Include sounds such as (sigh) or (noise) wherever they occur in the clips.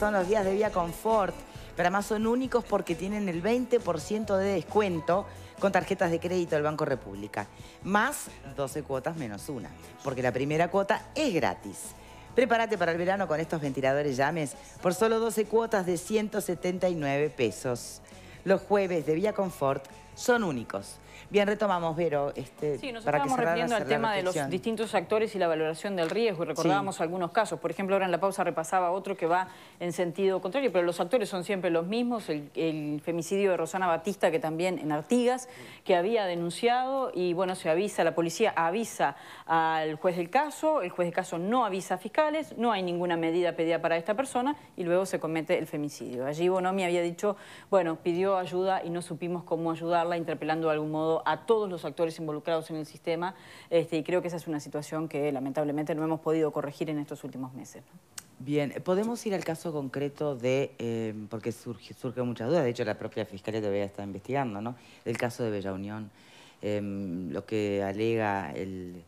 son los días de Vía Confort, pero además son únicos porque tienen el 20% de descuento con tarjetas de crédito del Banco República, más 12 cuotas menos una, porque la primera cuota es gratis. Prepárate para el verano con estos ventiladores llames por solo 12 cuotas de 179 pesos. Los jueves de Vía Confort son únicos. Bien, retomamos, Vero. Este, sí, nosotros estábamos refiriendo al tema de los distintos actores y la valoración del riesgo y recordábamos algunos casos. Por ejemplo, ahora en la pausa repasaba otro que va en sentido contrario, pero los actores son siempre los mismos. El, femicidio de Rosana Batista, que también en Artigas, que había denunciado y bueno, se avisa, la policía avisa al juez del caso, el juez del caso no avisa a fiscales, no hay ninguna medida pedida para esta persona y luego se comete el femicidio. Allí Bonomi había dicho, bueno, pidió ayuda y no supimos cómo ayudarla, interpelando de algún modo a todos los actores involucrados en el sistema este, y creo que esa es una situación que lamentablemente no hemos podido corregir en estos últimos meses. Bien, podemos ir al caso concreto de, eh, porque surge, muchas dudas, de hecho la propia Fiscalía todavía está investigando, ¿no? El caso de Bella Unión, em, lo que alega em,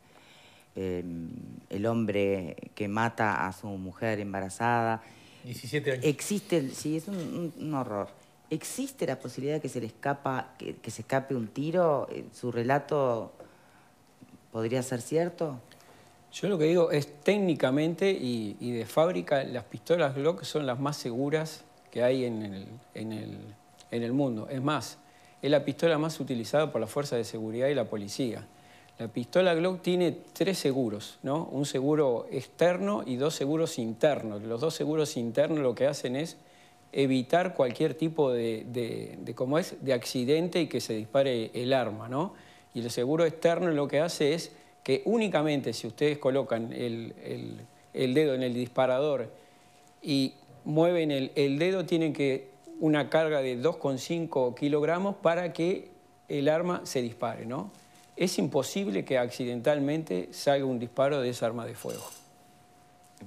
el, hombre que mata a su mujer embarazada. 17 años. Existe, sí, es un horror. ¿Existe la posibilidad de que se le escapa, que, se escape un tiro? Eh, ¿Su relato podría ser cierto? Yo lo que digo es técnicamente y, de fábrica las pistolas Glock son las más seguras que hay en el, mundo. Es más, es la pistola más utilizada por la Fuerza de seguridad y la policía. La pistola Glock tiene tres seguros, ¿no? Un seguro externo y dos seguros internos. Los dos seguros internos lo que hacen es evitar cualquier tipo de, es? de accidente y que se dispare el arma, ¿no? Y el seguro externo lo que hace es que únicamente si ustedes colocan el, dedo en el disparador y mueven el, el dedo, tienen que una carga de 2,5 kilogramos para que el arma se dispare, ¿no? Es imposible que accidentalmente salga un disparo de esa arma de fuego.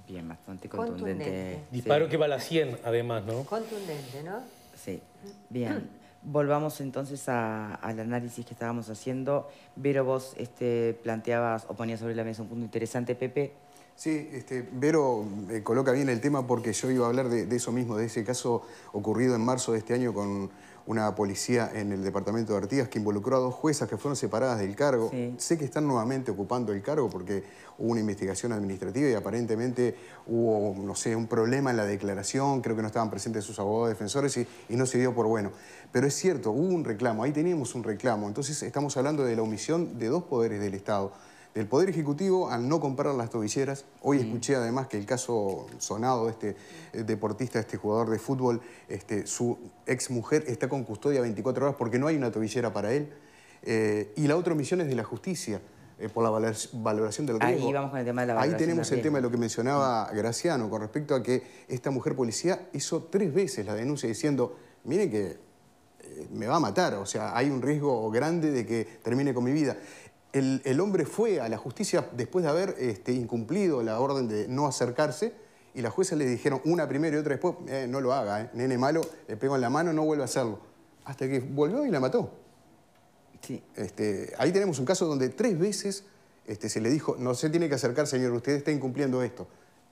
Bien, bastante contundente. Disparo que va a la 100, además, ¿no? Contundente, ¿no? Sí. Bien. Volvamos entonces al análisis que estábamos haciendo. Vero, vos este, planteabas o ponías sobre la mesa un punto interesante, Pepe. Sí, este, Vero eh, coloca bien el tema porque yo iba a hablar de eso mismo, de ese caso ocurrido en marzo de este año con una policía en el departamento de Artigas que involucró a dos juezas que fueron separadas del cargo. Sé que están nuevamente ocupando el cargo porque hubo una investigación administrativa y aparentemente hubo, no sé, un problema en la declaración, creo que no estaban presentes sus abogados defensores y, y no se dio por bueno. Pero es cierto, hubo un reclamo, ahí teníamos un reclamo. Entonces estamos hablando de la omisión de dos poderes del Estado. El Poder Ejecutivo, al no comprar las tobilleras, hoy mm. escuché además que el caso sonado de este eh, deportista, este jugador de fútbol, este, su ex mujer está con custodia 24 horas porque no hay una tobillera para él. Eh, y la otra misión es de la justicia. Eh, por la valoración del riesgo. Ahí vamos con el tema de la valoración. Ahí tenemos el tema de lo que mencionaba mm. Graciano con respecto a que esta mujer policía hizo tres veces la denuncia diciendo, miren que me va a matar, o sea, hay un riesgo grande de que termine con mi vida el, hombre fue a la justicia después de haber este, incumplido la orden de no acercarse y las jueces le dijeron una primero y otra después, eh, no lo haga, eh, nene malo, le pego en la mano, no vuelve a hacerlo. Hasta que volvió y la mató. Sí. Este, ahí tenemos un caso donde tres veces este, se le dijo, no se tiene que acercar, señor, usted está incumpliendo esto.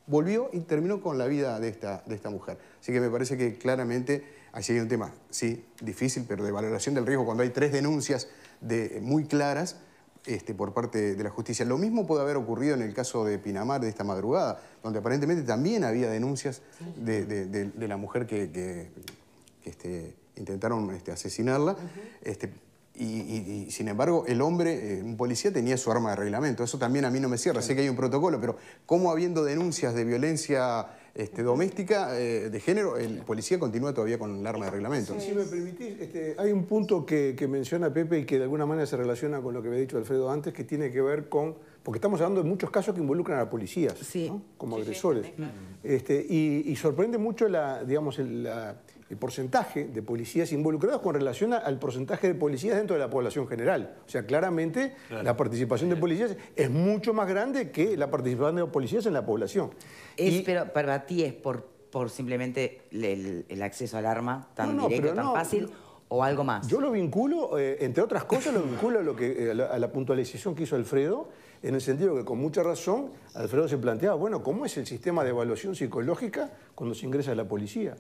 Volvió y terminó con la vida de esta, mujer. Así que me parece que claramente sí hay un tema, sí, difícil, pero de valoración del riesgo cuando hay tres denuncias de, muy claras este, por parte de la justicia. Lo mismo puede haber ocurrido en el caso de Pinamar de esta madrugada, donde aparentemente también había denuncias de, la mujer que, este, intentaron este, asesinarla. y, sin embargo, el hombre, eh, un policía, tenía su arma de reglamento. Eso también a mí no me cierra. Sé que hay un protocolo, pero ¿cómo habiendo denuncias de violencia este, doméstica eh, de género, el policía continúa todavía con el arma de reglamento. si me permitís, este, hay un punto que, menciona Pepe y que de alguna manera se relaciona con lo que había dicho Alfredo antes, que tiene que ver con... Porque estamos hablando de muchos casos que involucran a policías ¿no? como agresores. Este, y, y, sorprende mucho la, digamos, la, el porcentaje de policías involucrados con relación al porcentaje de policías dentro de la población general. O sea, claramente la participación de policías es mucho más grande que la participación de policías en la población. pero para ti es por, por simplemente el, acceso al arma tan directo, tan fácil. ¿O algo más? Yo lo vinculo, eh, entre otras cosas, lo vinculo a, lo que, eh, a la puntualización que hizo Alfredo, en el sentido que con mucha razón Alfredo se planteaba, bueno, ¿cómo es el sistema de evaluación psicológica cuando se ingresa a la policía?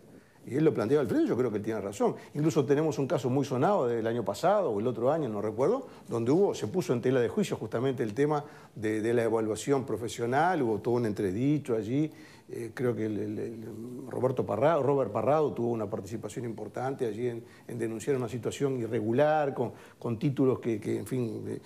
Y él lo planteaba Alfredo, yo creo que él tiene razón. Incluso tenemos un caso muy sonado del año pasado o el otro año, no recuerdo, donde hubo, se puso en tela de juicio justamente el tema de, la evaluación profesional, hubo todo un entredicho allí. Eh, creo que Roberto Parrado, Robert Parrado tuvo una participación importante allí en, denunciar una situación irregular, con, con títulos que en fin,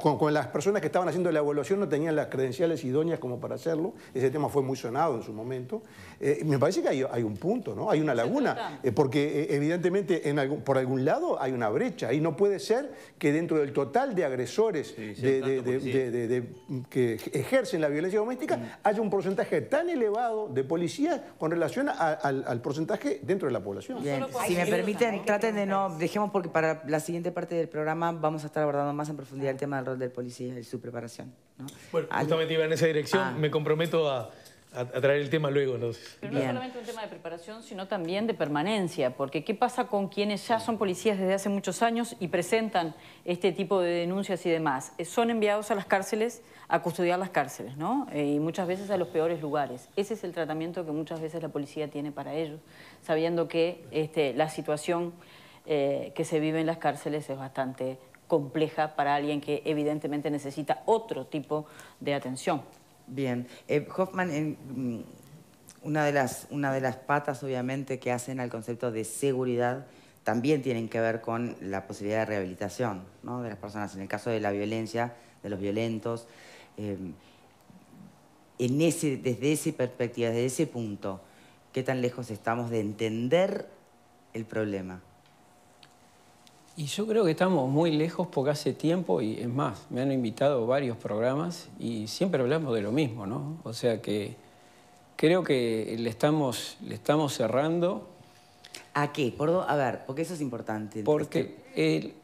con, las personas que estaban haciendo la evaluación no tenían las credenciales idóneas como para hacerlo. Ese tema fue muy sonado en su momento. Eh, me parece que hay, un punto, ¿no? Hay una laguna, eh, porque eh, evidentemente por algún lado hay una brecha y no puede ser que dentro del total de agresores que ejercen la violencia doméstica mm. haya un porcentaje tan elevado de policías con relación al, porcentaje dentro de la población. Si me permiten, traten de no, dejemos porque para la siguiente parte del programa vamos a estar abordando más en profundidad el tema del rol del policía y su preparación. ¿no? Bueno, justamente iba en esa dirección. Ah. Me comprometo a, traer el tema luego. Pero no solamente un tema de preparación, sino también de permanencia, porque ¿qué pasa con quienes ya son policías desde hace muchos años y presentan este tipo de denuncias y demás? Eh, son enviados a las cárceles a custodiar las cárceles, ¿no? Eh, y muchas veces a los peores lugares. Ese es el tratamiento que muchas veces la policía tiene para ellos, sabiendo que este, la situación eh, que se vive en las cárceles es bastante compleja para alguien que evidentemente necesita otro tipo de atención. Bien. Eh, Hoffman, mm, una, de las, una de las patas obviamente que hacen al concepto de seguridad también tienen que ver con la posibilidad de rehabilitación de las personas. En el caso de la violencia, de los violentos, eh, ese, desde esa perspectiva, desde ese punto, ¿qué tan lejos estamos de entender el problema? Y yo creo que estamos muy lejos porque hace tiempo, y es más, me han invitado varios programas y siempre hablamos de lo mismo, ¿no? O sea que creo que le estamos, le estamos cerrando. ¿A qué? Por a ver, porque eso es importante. Porque... Este, el...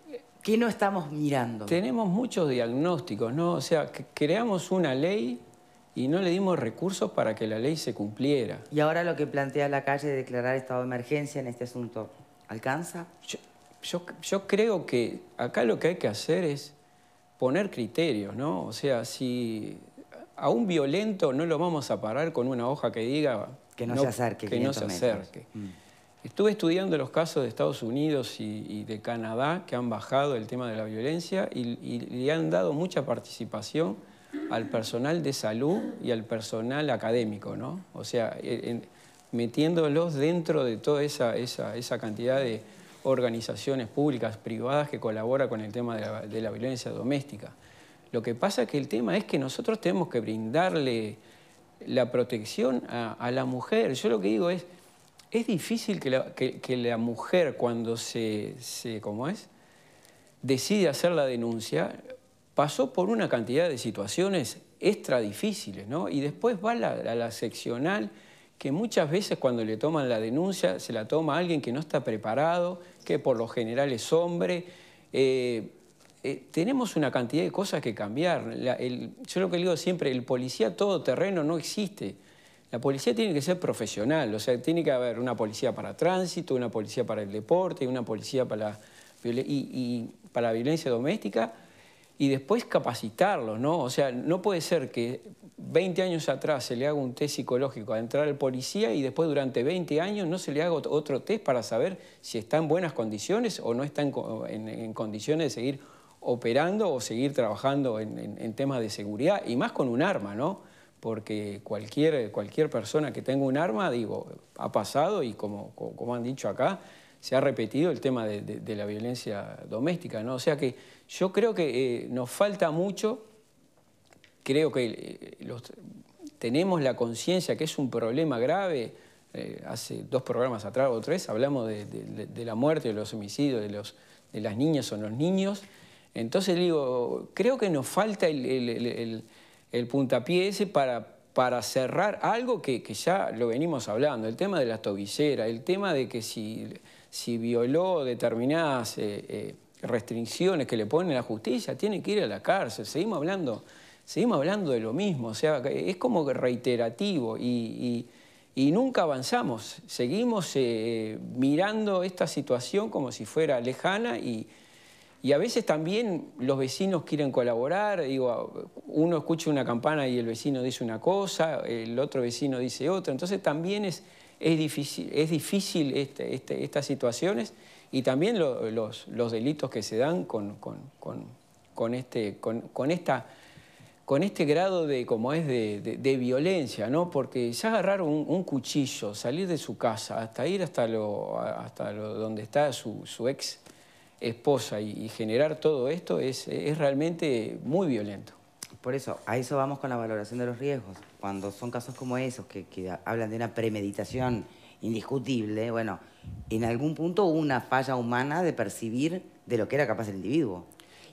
¿Qué no estamos mirando? Tenemos muchos diagnósticos, ¿no? O sea, creamos una ley y no le dimos recursos para que la ley se cumpliera. Y ahora lo que plantea la calle de declarar estado de emergencia en este asunto, ¿alcanza? yo, creo que acá lo que hay que hacer es poner criterios, ¿no? O sea, si a un violento no lo vamos a parar con una hoja que diga... Que no, se acerque. Que no se acerque. Mm. Estuve estudiando los casos de Estados Unidos y, de Canadá que han bajado el tema de la violencia y, le han dado mucha participación al personal de salud y al personal académico, ¿no? O sea, metiéndolos dentro de toda esa cantidad de, organizaciones públicas, privadas, que colaboran con el tema de la, violencia doméstica. Lo que pasa es que el tema es que nosotros tenemos que brindarle la protección a, la mujer. Yo lo que digo es, es difícil que la, mujer cuando se, se, es? decide hacer la denuncia, pasó por una cantidad de situaciones extra difíciles, ¿no? Y después va a la seccional que muchas veces cuando le toman la denuncia se la toma alguien que no está preparado, que por lo general es hombre. Eh, eh, tenemos una cantidad de cosas que cambiar. yo lo que digo siempre, el policía todoterreno no existe. La policía tiene que ser profesional, o sea, tiene que haber una policía para tránsito, una policía para el deporte, una policía para, la y para violencia doméstica y después capacitarlos, ¿no? O sea, no puede ser que 20 años atrás se le haga un test psicológico a entrar al policía y después durante 20 años no se le haga otro test para saber si está en buenas condiciones o no está en, condiciones de seguir operando o seguir trabajando en, temas de seguridad, y más con un arma, ¿no? Porque cualquier, cualquier persona que tenga un arma, digo, ha pasado y como, como han dicho acá, se ha repetido el tema de, la violencia doméstica, ¿no? O sea que yo creo que eh, nos falta mucho, creo que eh, tenemos la conciencia que es un problema grave. Eh, hace dos programas atrás o tres hablamos de, la muerte, de los homicidios, de, las niñas o los niños. Entonces digo, creo que nos falta el, puntapié ese para, cerrar algo que, que, ya lo venimos hablando, el tema de las tobilleras, el tema de que si si violó determinadas eh, eh, restricciones que le pone la justicia, tiene que ir a la cárcel. Seguimos hablando, seguimos hablando de lo mismo, o sea, es como reiterativo y, y, nunca avanzamos. Seguimos eh, mirando esta situación como si fuera lejana y, y a veces también los vecinos quieren colaborar, digo, uno escucha una campana y el vecino dice una cosa, el otro vecino dice otra, entonces también es es difícil, es difícil este, este, estas situaciones y también los, los, delitos que se dan con, este, con, esta, con este grado de, es de, violencia, ¿no? porque ya agarrar un, cuchillo, salir de su casa, hasta ir hasta, lo, hasta donde está su, ex esposa y, generar todo esto es realmente muy violento. Por eso, a eso vamos con la valoración de los riesgos. Cuando son casos como esos, que, hablan de una premeditación indiscutible, bueno, en algún punto hubo una falla humana de percibir de lo que era capaz el individuo.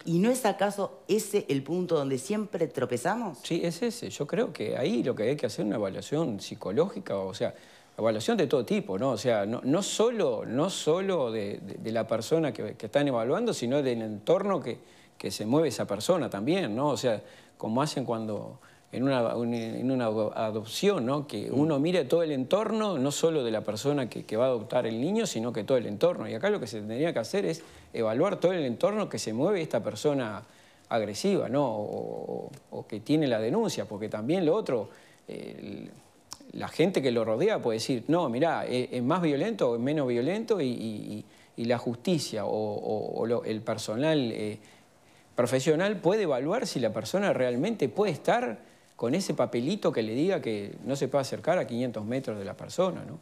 ¿Y no es acaso ese el punto donde siempre tropezamos? Sí, es ese. Yo creo que ahí lo que hay que hacer es una evaluación psicológica, o sea, evaluación de todo tipo, ¿no? O sea, no, solo, no solo de, la persona que, que, están evaluando, sino del entorno que, que se mueve esa persona también, ¿no? O sea, como hacen cuando en una, adopción, ¿no? que mm. uno mire todo el entorno, no solo de la persona que, va a adoptar el niño, sino que todo el entorno. Y acá lo que se tendría que hacer es evaluar todo el entorno que se mueve esta persona agresiva ¿no? o, que tiene la denuncia, porque también lo otro, la gente que lo rodea puede decir, no, mirá, e, es, más violento o es menos violento y, la justicia o, el personal... Eh, profesional puede evaluar si la persona realmente puede estar con ese papelito que le diga que no se puede acercar a 500 metros de la persona, ¿no?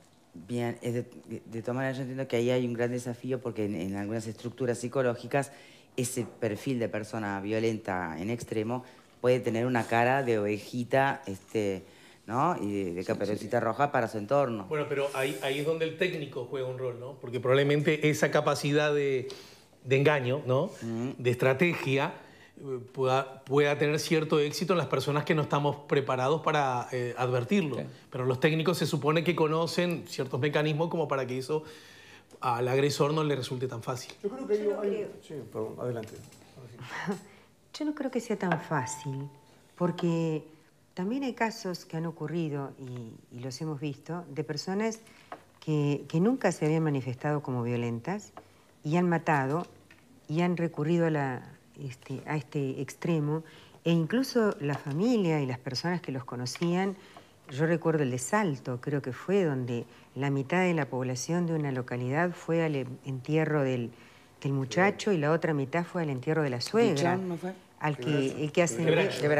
Bien, de, todas maneras yo entiendo que ahí hay un gran desafío porque en, algunas estructuras psicológicas ese perfil de persona violenta en extremo puede tener una cara de ovejita, este, ¿no? Y de, de caperucita roja para su entorno. Bueno, pero ahí, ahí es donde el técnico juega un rol, ¿no? Porque probablemente esa capacidad de, de engaño, ¿no? De estrategia, eh, pueda, pueda, tener cierto éxito en las personas que no estamos preparados para eh, advertirlo. Pero los técnicos se supone que conocen ciertos mecanismos como para que eso al agresor no le resulte tan fácil. Yo creo que no Creo. Sí, adelante. (laughs) Yo no creo que sea tan fácil, porque también hay casos que han ocurrido, y, los hemos visto, de personas que, que nunca se habían manifestado como violentas, y han matado y han recurrido a, la, este, a este extremo e incluso la familia y las personas que los conocían, yo recuerdo el de Salto, creo que fue donde la mitad de la población de una localidad fue al entierro del, muchacho y la otra mitad fue al entierro de la suegra. Al que, el que hace... De El que, de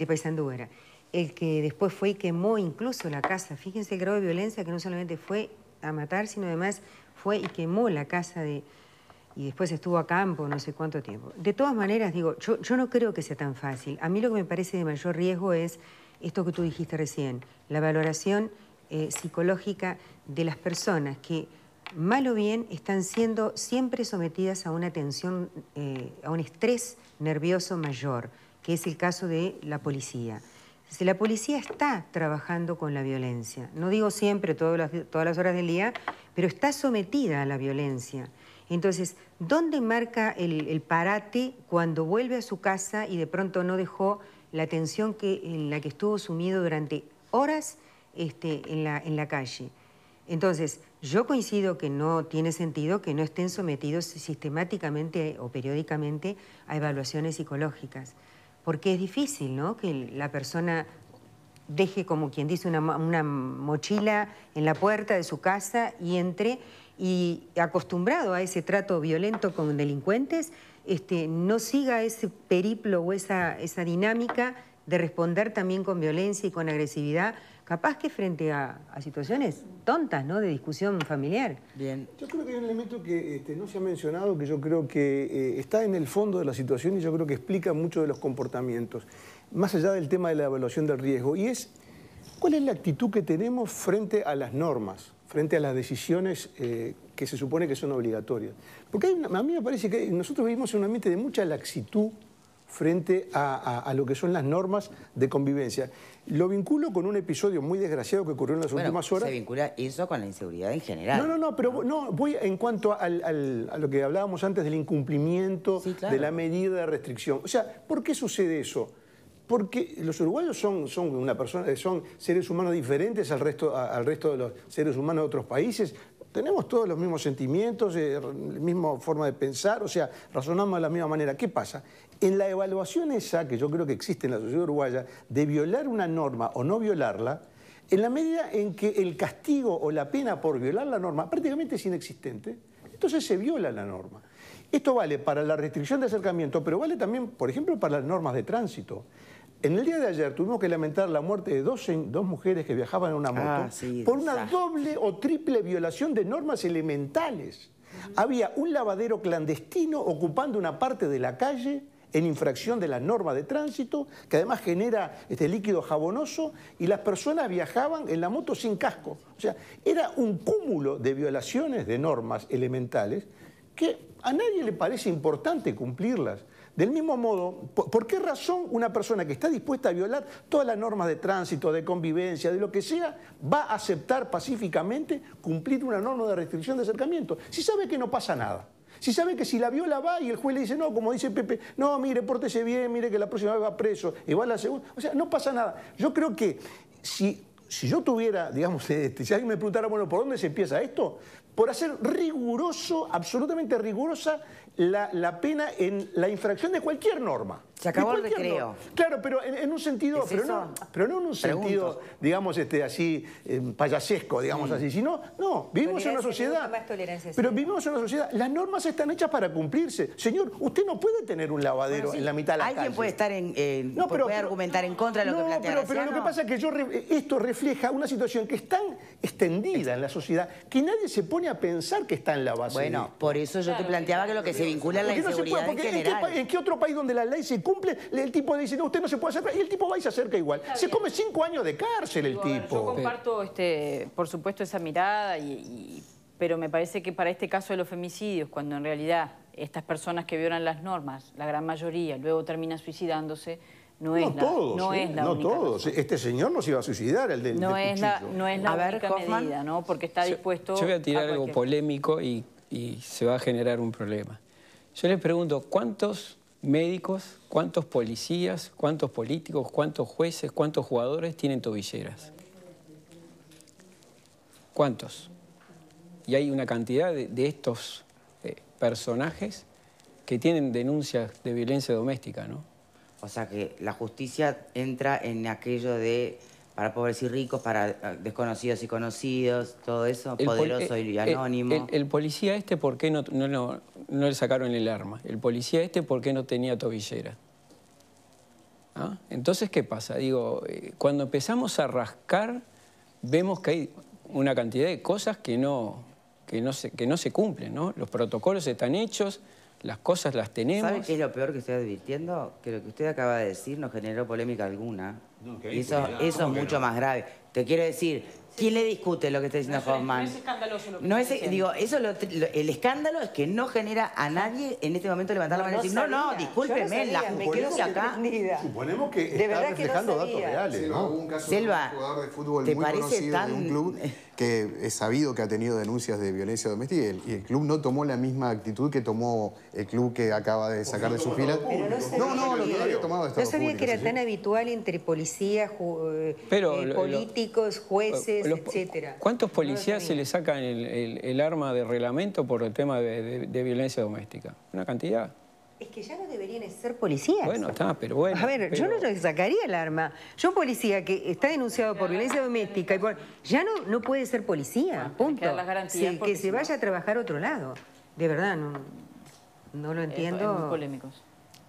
era. El que después fue y quemó incluso la casa. Fíjense el grado de violencia que no solamente fue a matar, sino además fue y quemó la casa de... Y después estuvo a campo no sé cuánto tiempo. De todas maneras, digo, yo, no creo que sea tan fácil. A mí lo que me parece de mayor riesgo es esto que tú dijiste recién, la valoración eh, psicológica de las personas que, mal o bien, están siendo siempre sometidas a una tensión, eh, a un estrés nervioso mayor, que es el caso de la policía. Si la policía está trabajando con la violencia, no digo siempre todas las, horas del día, pero está sometida a la violencia. Entonces, ¿dónde marca el, parate cuando vuelve a su casa y de pronto no dejó la tensión que, en la que estuvo sumido durante horas este, en la calle? Entonces, yo coincido que no tiene sentido que no estén sometidos sistemáticamente o periódicamente a evaluaciones psicológicas porque es difícil, ¿no? Que la persona deje, como quien dice, una, mochila en la puerta de su casa y entre. Y acostumbrado a ese trato violento con delincuentes, este, no siga ese periplo o esa dinámica de responder también con violencia y con agresividad capaz que frente a, situaciones tontas, ¿no? De discusión familiar. Bien. Yo creo que hay un elemento que este, no se ha mencionado, que yo creo que eh, está en el fondo de la situación y yo creo que explica mucho de los comportamientos, más allá del tema de la evaluación del riesgo, y es cuál es la actitud que tenemos frente a las normas, frente a las decisiones eh, que se supone que son obligatorias. Porque a mí me parece que nosotros vivimos en un ambiente de mucha laxitud frente a, lo que son las normas de convivencia. Lo vinculo con un episodio muy desgraciado que ocurrió en las últimas horas. se vincula eso con la inseguridad en general. No, no, no, pero no, voy en cuanto a lo que hablábamos antes del incumplimiento de la medida de restricción. O sea, ¿por qué sucede eso? porque los uruguayos son, son, una persona, eh, son seres humanos diferentes al resto, al resto de los seres humanos de otros países. Tenemos todos los mismos sentimientos, la eh, misma forma de pensar, o sea, razonamos de la misma manera. ¿Qué pasa? En la evaluación esa, que yo creo que existe en la sociedad uruguaya, de violar una norma o no violarla, en la medida en que el castigo o la pena por violar la norma prácticamente es inexistente, entonces se viola la norma. Esto vale para la restricción de acercamiento, pero vale también, por ejemplo, para las normas de tránsito. En el día de ayer tuvimos que lamentar la muerte de dos, mujeres que viajaban en una ah, moto por una doble o triple violación de normas elementales. Había un lavadero clandestino ocupando una parte de la calle en infracción de la norma de tránsito, que además genera este líquido jabonoso, y las personas viajaban en la moto sin casco. O sea, era un cúmulo de violaciones de normas elementales que a nadie le parece importante cumplirlas. Del mismo modo, ¿por qué razón una persona que está dispuesta a violar todas las normas de tránsito, de convivencia, de lo que sea, va a aceptar pacíficamente cumplir una norma de restricción de acercamiento si sabe que no pasa nada? Si sabe que si la viola va y el juez le dice, no, como dice Pepe, no, mire, pórtese bien, mire que la próxima vez va preso, y va a la segunda. O sea, no pasa nada. Yo creo que si, si yo tuviera, digamos, (laughs) este, si alguien me preguntara, bueno, ¿por dónde se empieza esto? Por hacer riguroso, absolutamente rigurosa, la, la pena en la infracción de cualquier norma. Se acabó el recreo. Claro, pero en, un sentido, pero, no, pero, no, en un sentido, digamos, este, así, eh, payasesco, digamos así, sino, no, vivimos en una sociedad. Pero vivimos en una sociedad, las normas están hechas para cumplirse. Señor, usted no puede tener un lavadero en la mitad de la calle. Alguien puede estar en, no, pero, argumentar en contra de lo que plantea. Pero, pero lo que pasa es que esto refleja una situación que es tan extendida en la sociedad que nadie se pone a pensar que está en la base. Bueno, por eso yo te planteaba que lo que se vincula a la inseguridad en qué otro país donde la ley se cumple, el tipo dice, no, usted no se puede acercar, y el tipo va y se acerca igual. se come cinco años de cárcel el tipo. yo comparto, este, por supuesto, esa mirada, y, pero me parece que para este caso de los femicidios, cuando en realidad estas personas que violan las normas, la gran mayoría, luego termina suicidándose, no, es la, todos, no ¿eh? no todos. Este señor no se iba a suicidar, el del no es No es la única medida, ¿no? Porque está dispuesto... Yo, voy a tirar algo polémico y, y se va a generar un problema. Yo les pregunto, ¿cuántos médicos, cuántos policías, cuántos políticos, cuántos jueces, cuántos jugadores tienen tobilleras. ¿Cuántos? Y hay una cantidad de, estos eh, personajes que tienen denuncias de violencia doméstica, ¿no? O sea que la justicia entra en aquello de para pobres y ricos, para eh, desconocidos y conocidos, todo eso, poderoso y eh, eh, anónimo. El, policía este, ¿por qué no, le sacaron el arma? El policía este, ¿por qué no tenía tobillera? ¿Ah? Entonces, ¿qué pasa? Digo, cuando empezamos a rascar, vemos que hay una cantidad de cosas que no, que no, se, que no se cumplen, ¿no? Los protocolos están hechos, las cosas las tenemos. ¿Sabe qué es lo peor que estoy advirtiendo? Que lo que usted acaba de decir no generó polémica alguna. eso es mucho más grave. Te quiero decir, ¿quién le discute lo que está diciendo Hoffman? No es escandaloso lo que no está Digo, eso lo, el escándalo es que no genera a nadie en este momento levantar la mano y decir, no, no, discúlpeme, la justicia acá... Suponemos que está reflejando datos reales, ¿no? caso Selva, un jugador de fútbol ¿te muy parece conocido tan... (laughs) de un club que es sabido que ha tenido denuncias de violencia doméstica y el, club no tomó la misma actitud que tomó el club que acaba de sacar de su fila. No, no, lo que había tomado No sabía que era tan habitual entre policías, eh, eh, políticos, eh, jueces, etc. etcétera. ¿Cuántos policías se le sacan el, arma de reglamento por el tema de violencia doméstica? Una cantidad. Es que ya no deberían ser policías. Bueno, está, pero bueno. A ver, yo no sacaría el arma. Yo policía que está denunciado por violencia doméstica y por... Ya no, no puede ser policía, punto. Que, que se vaya a trabajar a otro lado. De verdad, no, no lo entiendo. polémicos.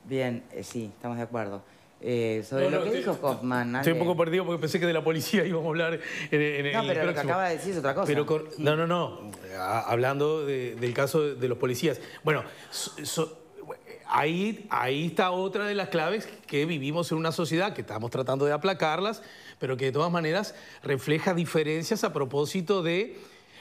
Bien, eh, sí, estamos de acuerdo. Eh, sobre lo que dijo Kaufman. Estoy un poco perdido porque pensé que de la policía (laughs) íbamos a hablar en, en no, pero lo que acaba de decir es otra cosa. No, no, no. Hablando del caso de los policías. Bueno, Ahí, está otra de las claves que vivimos en una sociedad que estamos tratando de aplacarlas, pero que de todas maneras refleja diferencias a propósito de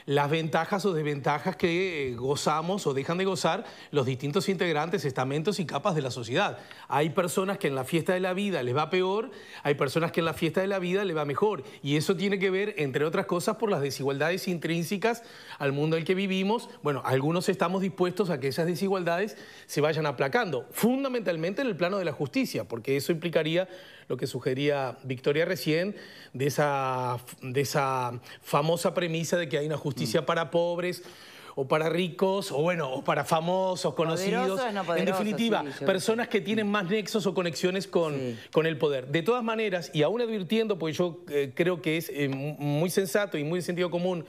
las ventajas o desventajas que eh, gozamos o dejan de gozar los distintos integrantes, estamentos y capas de la sociedad. Hay personas que en la fiesta de la vida les va peor, hay personas que en la fiesta de la vida les va mejor. Y eso tiene que ver, entre otras cosas, por las desigualdades intrínsecas al mundo en el que vivimos. Bueno, algunos estamos dispuestos a que esas desigualdades se vayan aplacando, fundamentalmente en el plano de la justicia, porque eso implicaría lo que sugería Victoria recién, de esa, de esa famosa premisa de que hay una justicia mm. para pobres o para ricos, o bueno, o para famosos, conocidos. en definitiva, personas que tienen más nexos o conexiones con, con el poder. De todas maneras, y aún advirtiendo, porque yo eh, creo que es eh, muy sensato y muy de sentido común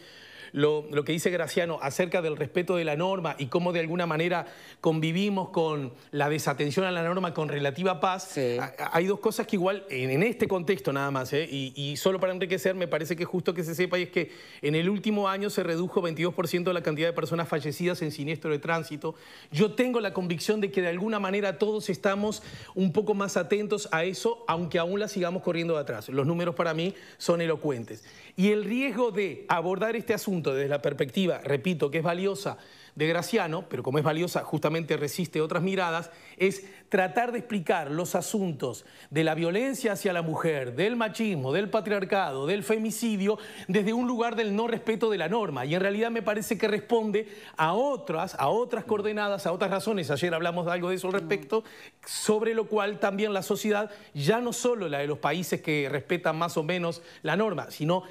lo, que dice Graciano acerca del respeto de la norma y cómo de alguna manera convivimos con la desatención a la norma con relativa paz, hay dos cosas que igual en, este contexto nada más, ¿eh? y, solo para enriquecer, me parece que es justo que se sepa, y es que en el último año se redujo 22% la cantidad de personas fallecidas en siniestro de tránsito. Yo tengo la convicción de que de alguna manera todos estamos un poco más atentos a eso, aunque aún la sigamos corriendo de atrás. Los números para mí son elocuentes. Y el riesgo de abordar este asunto desde la perspectiva, repito, que es valiosa de Graciano, pero como es valiosa justamente resiste otras miradas, es tratar de explicar los asuntos de la violencia hacia la mujer, del machismo, del patriarcado, del femicidio, desde un lugar del no respeto de la norma. Y en realidad me parece que responde a otras, a otras coordenadas, a otras razones. Ayer hablamos de algo de eso al respecto, sobre lo cual también la sociedad, ya no solo la de los países que respetan más o menos la norma, sino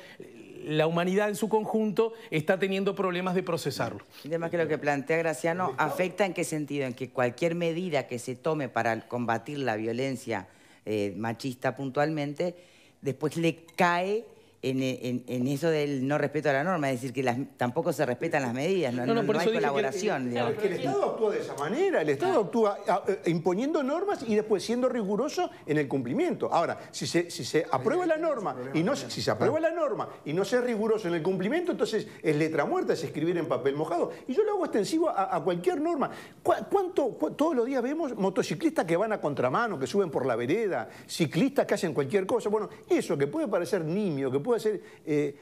la humanidad en su conjunto está teniendo problemas de procesarlo. Además que lo que plantea Graciano afecta en qué sentido, en que cualquier medida que se tome para combatir la violencia eh, machista puntualmente, después le cae en, eso del no respeto a la norma, es decir, que tampoco se respetan las medidas, no, hay colaboración. digamos. el, que el, Estado actúa de esa manera, el Estado ah. actúa ah, eh, imponiendo normas y después siendo riguroso en el cumplimiento. Ahora, si se, si se aprueba la norma y no si se aprueba la norma y no es riguroso en el cumplimiento, entonces es letra muerta, es escribir en papel mojado. Y yo lo hago extensivo a, cualquier norma. ¿Cuánto, todos los días vemos motociclistas que van a contramano, que suben por la vereda, ciclistas que hacen cualquier cosa? Bueno, eso que puede parecer nimio, que puede ser... Eh,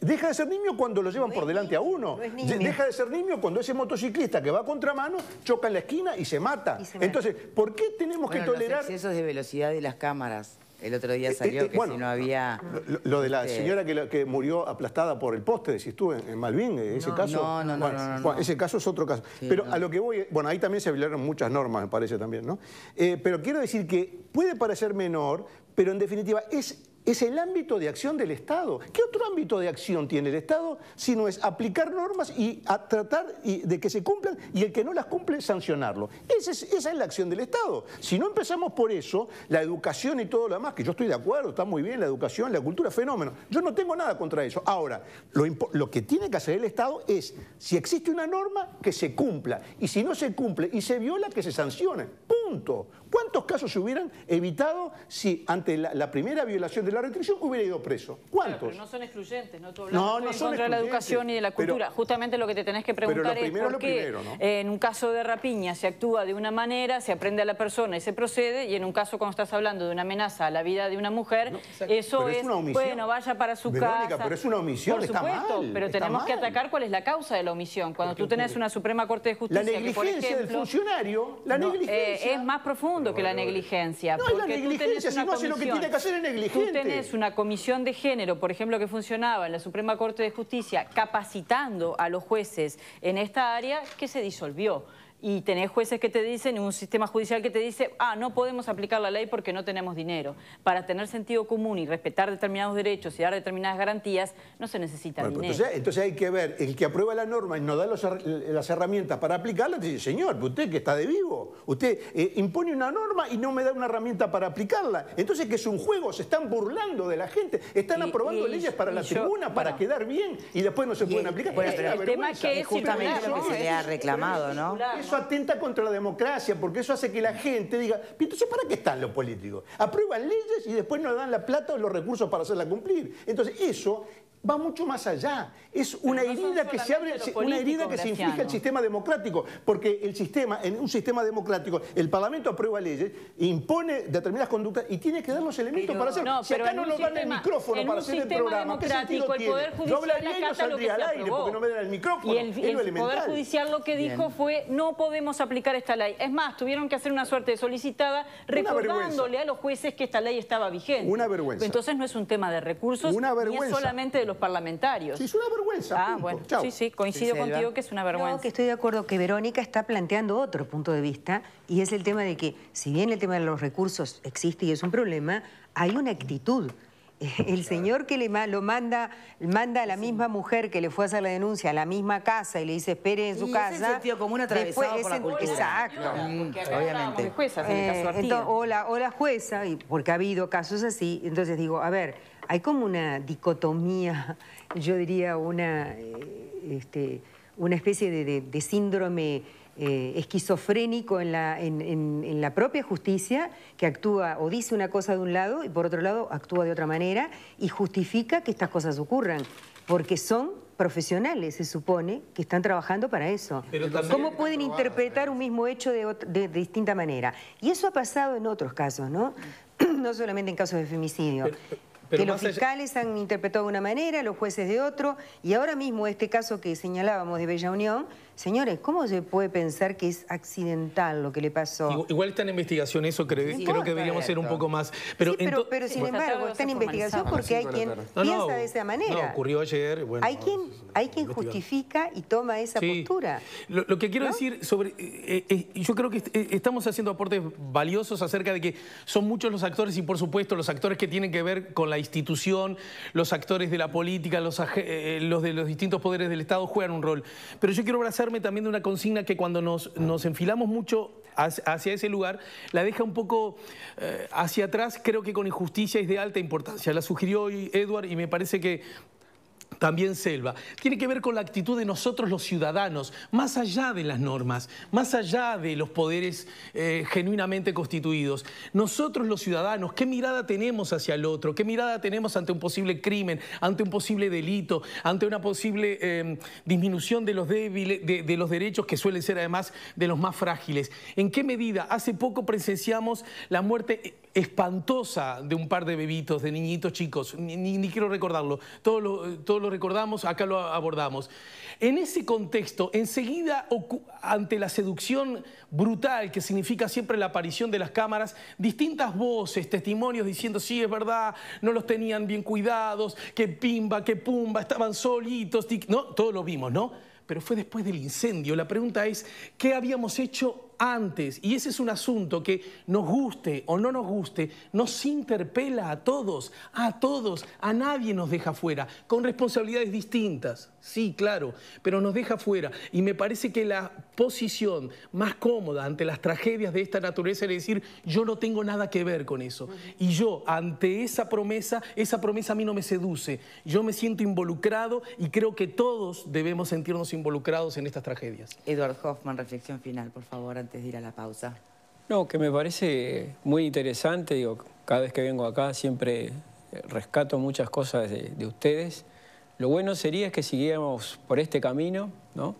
deja de ser niño cuando lo llevan por delante a uno. deja de ser niño cuando ese motociclista que va a contramano choca en la esquina y se mata. Entonces, ¿por qué tenemos que tolerar...? Los excesos de velocidad de las cámaras. El otro día eh, eh, salió que si no había... Lo, de la este señora que, murió aplastada por el poste, si tú, en, Malvin, ese caso... No, no, no, Ese caso es otro caso. pero a lo que voy... Bueno, ahí también se violaron muchas normas, me parece también, ¿no? pero quiero decir que puede parecer menor, pero en definitiva es es el ámbito de acción del Estado. ¿Qué otro ámbito de acción tiene el Estado si no es aplicar normas y tratar de que se cumplan y el que no las cumple, sancionarlo? Esa es, la acción del Estado. Si no empezamos por eso, la educación y todo lo demás, que yo estoy de acuerdo, está muy bien la educación, la cultura, fenómeno. Yo no tengo nada contra eso. Ahora, lo que tiene que hacer el Estado es, si existe una norma, que se cumpla. Y si no se cumple y se viola, que se sancione ¿Cuántos casos se hubieran evitado si ante la, primera violación de la restricción hubiera ido preso? ¿Cuántos? no son excluyentes, ¿no? no, no son de la educación y de la cultura. Justamente lo que te tenés que preguntar es por qué en un caso de rapiña se actúa de una manera, se aprende a la persona y se procede, y en un caso cuando estás hablando de una amenaza a la vida de una mujer, eso es, bueno, vaya para su Verónica, casa. pero es una omisión, Por supuesto, pero tenemos que atacar cuál es la causa de la omisión. Cuando tú tenés una Suprema Corte de Justicia La negligencia del funcionario, la eh, negligencia es más profundo que la negligencia. No es Tú tenés una comisión de género, por ejemplo, que funcionaba en la Suprema Corte de Justicia, capacitando a los jueces en esta área, que se disolvió y tenés jueces que te dicen, un sistema judicial que te dice, ah, no podemos aplicar la ley porque no tenemos dinero. Para tener sentido común y respetar determinados derechos y dar determinadas garantías, no se necesita pues dinero. Entonces, entonces, hay que ver, el que aprueba la norma y no da las herramientas para aplicarla, dice, señor, pues usted que está de vivo, usted eh, impone una norma y no me da una herramienta para aplicarla. Entonces, que es un juego, se están burlando de la gente, están aprobando leyes para la tribuna, para quedar bien, y después no se pueden aplicar. el, tema que es, justamente lo que se le ha reclamado, ¿no? atenta contra la democracia, porque eso hace que la gente diga, entonces ¿para qué están los políticos? Aprueban leyes y después no dan la plata o los recursos para hacerla cumplir. Entonces eso va mucho más allá. Es una herida que se abre, una herida que se inflige al sistema democrático, porque el sistema, en un sistema democrático, el Parlamento aprueba leyes, impone determinadas conductas y tiene que dar los elementos para hacer. si acá no nos dan el micrófono para hacer el programa, ¿qué sentido el tiene? Poder no saldría al aire porque no me dan el micrófono. Y el, Poder Judicial lo que dijo fue no podemos aplicar esta ley. Es más, tuvieron que hacer una suerte de solicitada recordándole a los jueces que esta ley estaba vigente. Una vergüenza. Entonces no es un tema de recursos, una vergüenza. solamente parlamentarios. Sí, es una vergüenza. Ah, bueno, sí, sí, coincido contigo que es una vergüenza. que estoy de acuerdo que Verónica está planteando otro punto de vista y es el tema de que, si bien el tema de los recursos existe y es un problema, hay una actitud (laughs) el señor que le lo manda, manda a la misma mujer que le fue a hacer la denuncia a la misma casa y le dice espere en su casa. común después, por Exacto. obviamente. Eh, entonces, o, la, jueza, porque ha habido casos así, entonces digo, a ver, hay como una dicotomía, yo diría una, eh, este, una especie de, síndrome eh, esquizofrénico en la, en, la, propia justicia, que actúa o dice una cosa de un lado y por otro lado actúa de otra manera y justifica que estas cosas ocurran, porque son profesionales, se supone, que están trabajando para eso. ¿Cómo pueden interpretar ¿eh? un mismo hecho de, distinta manera? Y eso ha pasado en otros casos, ¿no? (clears throat) no solamente en casos de femicidio que los fiscales han interpretado de una manera, los jueces de otro, y ahora mismo este caso que señalábamos de Bella Unión, Señores, ¿cómo se puede pensar que es accidental lo que le pasó? Igual, está en investigación eso, creo, que deberíamos ser un poco más... Pero, pero, sin pues embargo, está en investigación porque ah, hay quien piensa de esa manera. No, ocurrió ayer. hay quien, hay quien justifica y toma esa postura. Lo, que quiero decir sobre... Eh, eh, eh, yo creo que estamos haciendo aportes valiosos acerca de que son muchos los actores y, por supuesto, los actores que tienen que ver con la institución, los actores de la política, los, los de los distintos poderes del Estado juegan un rol. Pero yo quiero abrazar también de una consigna que cuando nos, enfilamos mucho hacia ese lugar, la deja un poco eh, hacia atrás, creo que con injusticia es de alta importancia. La sugirió hoy Edward y me parece que también selva. Tiene que ver con la actitud de nosotros los ciudadanos, más allá de las normas, más allá de los poderes eh, genuinamente constituidos. Nosotros los ciudadanos, ¿qué mirada tenemos hacia el otro? ¿Qué mirada tenemos ante un posible crimen, ante un posible delito, ante una posible em, disminución de los, débiles, de los derechos que suelen ser además de los más frágiles? ¿En qué medida? Hace poco presenciamos la muerte espantosa de un par de bebitos, de niñitos chicos, ni, quiero recordarlo, todos lo, todo lo, recordamos, acá lo abordamos. En ese contexto, enseguida ante la seducción brutal que significa siempre la aparición de las cámaras, distintas voces, testimonios diciendo, sí, es verdad, no los tenían bien cuidados, que pimba, que pumba, estaban solitos, no, todo lo vimos, ¿no? Pero fue después del incendio. La pregunta es, ¿qué habíamos hecho antes, y ese es un asunto que nos guste o no nos guste, nos interpela a todos, a todos, a nadie nos deja fuera, con responsabilidades distintas, sí, claro, pero nos deja fuera. Y me parece que la posición más cómoda ante las tragedias de esta naturaleza es decir, yo no tengo nada que ver con eso. Y yo, ante esa promesa, esa promesa a mí no me seduce. Yo me siento involucrado y creo que todos debemos sentirnos involucrados en estas tragedias. Edward Hoffman, reflexión final, por favor antes de ir a la pausa? No, que me parece muy interesante, digo, cada vez que vengo acá siempre eh, rescato muchas cosas de, de ustedes. Lo bueno sería que siguiéramos por este camino, ¿no?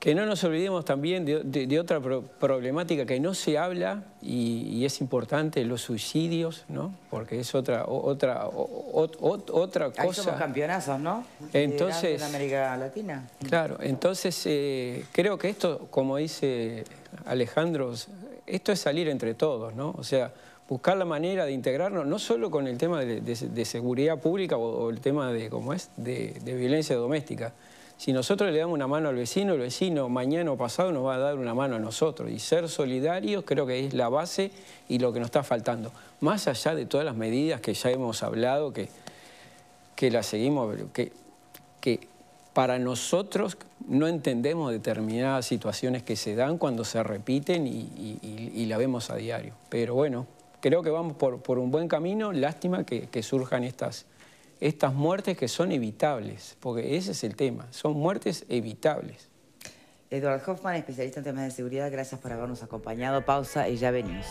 Que no nos olvidemos también de, otra problemática que no se habla y, es importante, los suicidios, ¿no? Porque es otra, otra, otra cosa. Ahí somos campeonazos, ¿no? Entonces... En América Latina. Claro, entonces eh, creo que esto, como dice Alejandro, esto es salir entre todos, ¿no? O sea, buscar la manera de integrarnos, no solo con el tema de, de seguridad pública o, el tema de, ¿cómo es?, de violencia doméstica, si nosotros le damos una mano al vecino, el vecino mañana o pasado nos va a dar una mano a nosotros. Y ser solidarios creo que es la base y lo que nos está faltando. Más allá de todas las medidas que ya hemos hablado, que, que las seguimos, que, que para nosotros no entendemos determinadas situaciones que se dan cuando se repiten y, la vemos a diario. Pero bueno, creo que vamos por, un buen camino. Lástima que surjan estas estas muertes que son evitables, porque ese es el tema, son muertes evitables. Eduard Hoffman, especialista en temas de seguridad, gracias por habernos acompañado. Pausa y ya venimos.